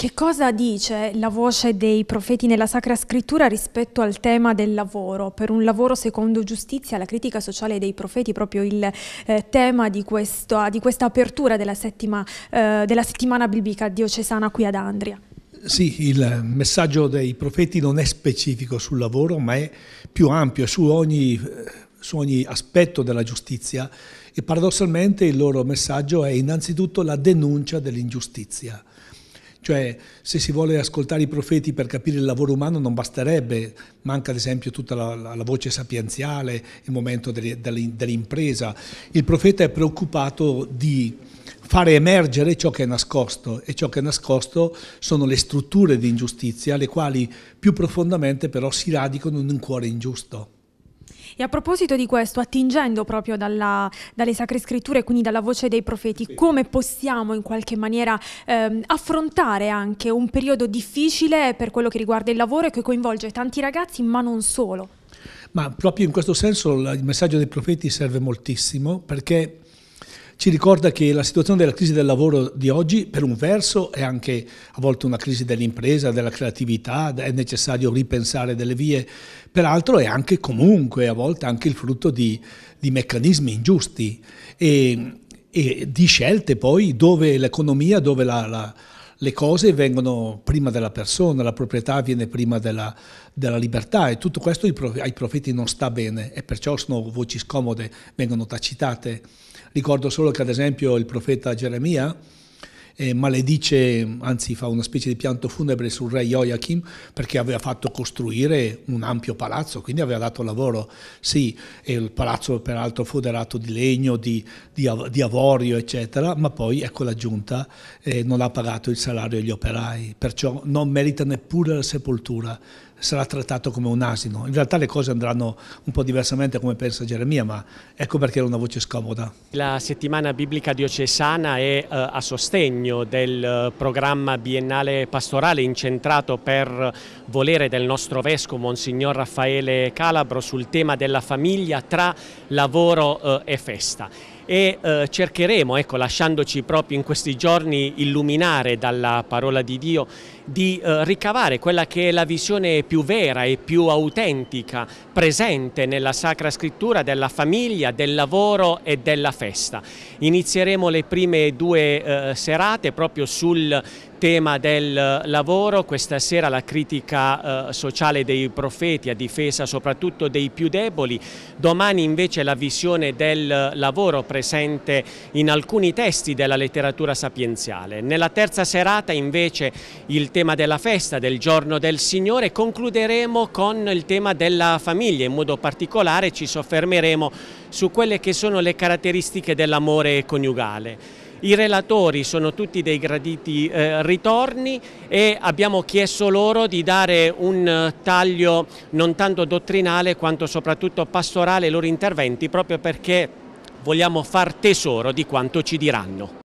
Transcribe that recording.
Che cosa dice la voce dei profeti nella Sacra Scrittura rispetto al tema del lavoro? Per un lavoro secondo giustizia, la critica sociale dei profeti, proprio il eh, tema di, questo, ah, di, questa apertura della, settima, eh, della settimana biblica diocesana qui ad Andria. Sì, il messaggio dei profeti non è specifico sul lavoro, ma è più ampio su ogni, eh, su ogni, aspetto della giustizia e paradossalmente il loro messaggio è innanzitutto la denuncia dell'ingiustizia. Cioè, se si vuole ascoltare i profeti per capire il lavoro umano non basterebbe, manca ad esempio tutta la, la, la voce sapienziale, il momento delle, delle, dell'impresa. Il profeta è preoccupato di fare emergere ciò che è nascosto e ciò che è nascosto sono le strutture di ingiustizia, le quali più profondamente però si radicano in un cuore ingiusto. E a proposito di questo, attingendo proprio dalla, dalle sacre scritture, quindi dalla voce dei profeti, sì. come possiamo in qualche maniera ehm, affrontare anche un periodo difficile per quello che riguarda il lavoro e che coinvolge tanti ragazzi, ma non solo? Ma proprio in questo senso il messaggio dei profeti serve moltissimo perché ci ricorda che la situazione della crisi del lavoro di oggi per un verso è anche a volte una crisi dell'impresa, della creatività, è necessario ripensare delle vie, peraltro è anche comunque a volte anche il frutto di, di meccanismi ingiusti e, e, di scelte poi dove l'economia, dove la, la le cose vengono prima della persona, la proprietà viene prima della, della libertà e tutto questo ai profeti non sta bene e perciò sono voci scomode, vengono tacitate. Ricordo solo che ad esempio il profeta Geremia eh, maledice, anzi fa una specie di pianto funebre sul re Joachim perché aveva fatto costruire un ampio palazzo, quindi aveva dato lavoro, sì, e il palazzo peraltro fu derato di legno, di, di, di, avorio, eccetera, ma poi ecco la giunta eh, non ha pagato il salario agli operai, perciò non merita neppure la sepoltura sarà trattato come un asino. In realtà le cose andranno un po' diversamente come pensa Geremia, ma ecco perché era una voce scomoda. La settimana biblica diocesana è eh, a sostegno del eh, programma biennale pastorale incentrato per volere del nostro vescovo Monsignor Raffaele Calabro sul tema della famiglia tra lavoro eh, e festa e eh, cercheremo, ecco, lasciandoci proprio in questi giorni illuminare dalla parola di Dio, di eh, ricavare quella che è la visione più vera e più autentica presente nella Sacra Scrittura della famiglia, del lavoro e della festa. Inizieremo le prime due eh, serate proprio sul tema del eh, lavoro, questa sera la critica eh, sociale dei profeti a difesa soprattutto dei più deboli, domani invece la visione del eh, lavoro presente presente in alcuni testi della letteratura sapienziale. Nella terza serata invece il tema della festa, del giorno del Signore, concluderemo con il tema della famiglia, in modo particolare ci soffermeremo su quelle che sono le caratteristiche dell'amore coniugale. I relatori sono tutti dei graditi eh, ritorni e abbiamo chiesto loro di dare un eh, taglio non tanto dottrinale quanto soprattutto pastorale ai loro interventi proprio perché vogliamo far tesoro di quanto ci diranno.